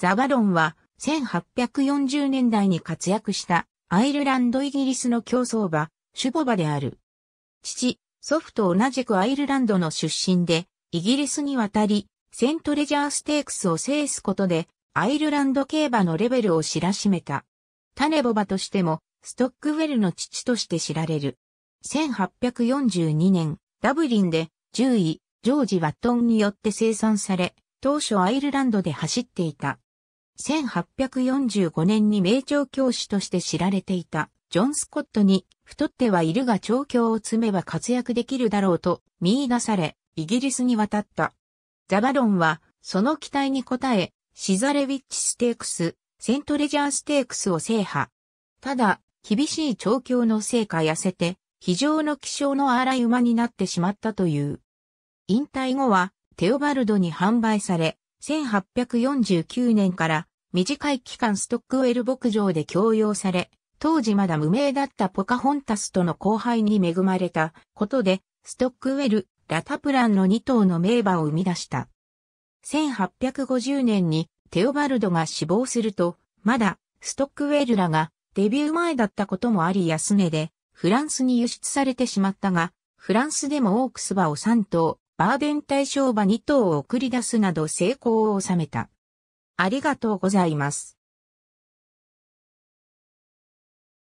ザバロンは1840年代に活躍したアイルランドイギリスの競争馬、シュボバである。父、祖父と同じくアイルランドの出身で、イギリスに渡り、セントレジャーステークスを制すことで、アイルランド競馬のレベルを知らしめた。タネボバとしても、ストックウェルの父として知られる。1842年、ダブリンで10位、ジョージ・ワットンによって生産され、当初アイルランドで走っていた。1845年に名調教師として知られていたジョン・スコットに太ってはいるが調教を積めば活躍できるだろうと見出され、イギリスに渡った。ザバロンはその期待に応え、シザレウィッチステークス、セントレジャーステークスを制覇。ただ、厳しい調教の成果痩せて、非常の気象の荒い馬になってしまったという。引退後は、テオバルドに販売され、1849年から短い期間ストックウェル牧場で強用され、当時まだ無名だったポカホンタスとの交配に恵まれたことで、ストックウェル、ラタプランの2頭の名馬を生み出した。1850年にテオバルドが死亡すると、まだストックウェルらがデビュー前だったこともあり安値で、フランスに輸出されてしまったが、フランスでもオークス馬を3頭、バーデン対象馬2頭を送り出すなど成功を収めた。ありがとうございます。